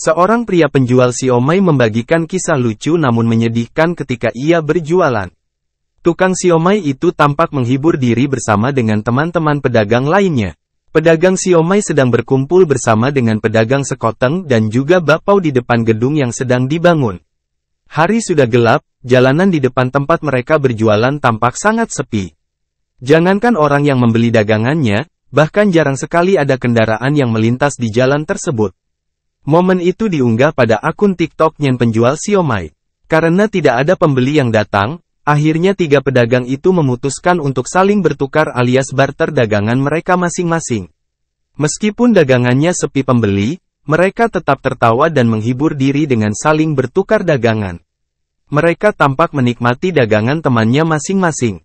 Seorang pria penjual siomay membagikan kisah lucu namun menyedihkan ketika ia berjualan. Tukang siomay itu tampak menghibur diri bersama dengan teman-teman pedagang lainnya. Pedagang siomay sedang berkumpul bersama dengan pedagang sekoteng dan juga bapau di depan gedung yang sedang dibangun. Hari sudah gelap, jalanan di depan tempat mereka berjualan tampak sangat sepi. Jangankan orang yang membeli dagangannya, bahkan jarang sekali ada kendaraan yang melintas di jalan tersebut. Momen itu diunggah pada akun TikTok TikToknya penjual siomay. Karena tidak ada pembeli yang datang, akhirnya tiga pedagang itu memutuskan untuk saling bertukar alias barter dagangan mereka masing-masing. Meskipun dagangannya sepi pembeli, mereka tetap tertawa dan menghibur diri dengan saling bertukar dagangan. Mereka tampak menikmati dagangan temannya masing-masing.